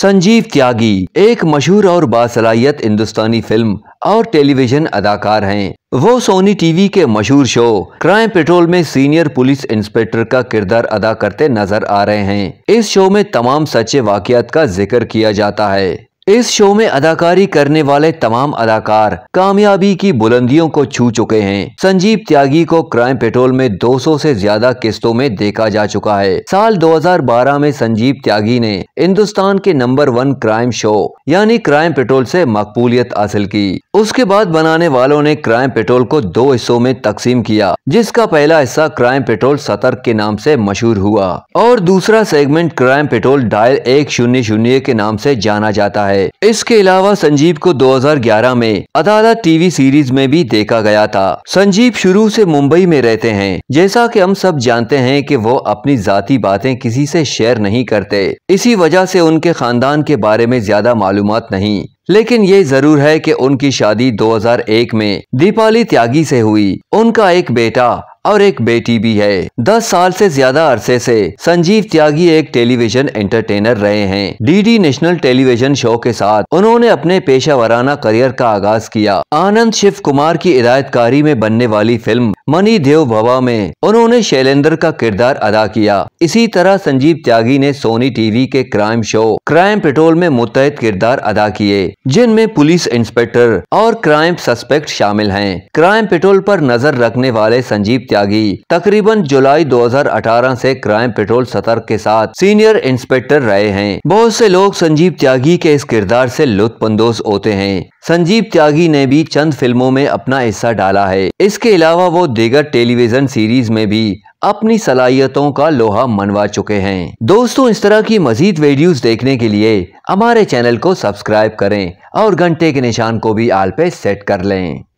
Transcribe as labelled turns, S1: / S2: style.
S1: संजीव त्यागी एक मशहूर और बासलाहियत हिंदुस्तानी फिल्म और टेलीविजन अदाकार हैं वो सोनी टीवी के मशहूर शो क्राइम पेट्रोल में सीनियर पुलिस इंस्पेक्टर का किरदार अदा करते नजर आ रहे हैं इस शो में तमाम सच्चे वाकियात का जिक्र किया जाता है इस शो में अदाकारी करने वाले तमाम अदाकार कामयाबी की बुलंदियों को छू चुके हैं संजीव त्यागी को क्राइम पेट्रोल में 200 से ज्यादा किस्तों में देखा जा चुका है साल 2012 में संजीव त्यागी ने हिंदुस्तान के नंबर वन क्राइम शो यानी क्राइम पेट्रोल से मकबूलियत हासिल की उसके बाद बनाने वालों ने क्राइम पेट्रोल को दो हिस्सों में तकसीम किया जिसका पहला हिस्सा क्राइम पेट्रोल सतर्क के नाम ऐसी मशहूर हुआ और दूसरा सेगमेंट क्राइम पेट्रोल डायल एक शून्य शून्य के नाम से जाना जाता है है इसके अलावा संजीव को 2011 में अदालत टीवी सीरीज में भी देखा गया था संजीव शुरू से मुंबई में रहते हैं जैसा कि हम सब जानते हैं कि वो अपनी जाति बातें किसी से शेयर नहीं करते इसी वजह से उनके खानदान के बारे में ज्यादा मालूम नहीं लेकिन ये जरूर है कि उनकी शादी 2001 में दीपाली त्यागी से हुई उनका एक बेटा और एक बेटी भी है दस साल से ज्यादा अरसे से संजीव त्यागी एक टेलीविजन एंटरटेनर रहे हैं डीडी नेशनल टेलीविजन शो के साथ उन्होंने अपने पेशा वराना करियर का आगाज किया आनंद शिव कुमार की हिदायतकारी में बनने वाली फिल्म मनी देव भवा में उन्होंने शैलेंद्र का किरदार अदा किया इसी तरह संजीव त्यागी ने सोनी टीवी के क्राइम शो क्राइम पेट्रोल में मुतहद किरदार अदा किए जिनमें पुलिस इंस्पेक्टर और क्राइम सस्पेक्ट शामिल हैं। क्राइम पेट्रोल पर नजर रखने वाले संजीव त्यागी तकरीबन जुलाई 2018 से क्राइम पेट्रोल सतर्क के साथ सीनियर इंस्पेक्टर रहे हैं बहुत से लोग संजीव त्यागी के इस किरदार से लुत्फानंदोज होते हैं संजीव त्यागी ने भी चंद फिल्मों में अपना हिस्सा डाला है इसके अलावा वो दिगर टेलीविजन सीरीज में भी अपनी सलाहियतों का लोहा मनवा चुके हैं दोस्तों इस तरह की मजीद वीडियोस देखने के लिए हमारे चैनल को सब्सक्राइब करें और घंटे के निशान को भी आल पे सेट कर लें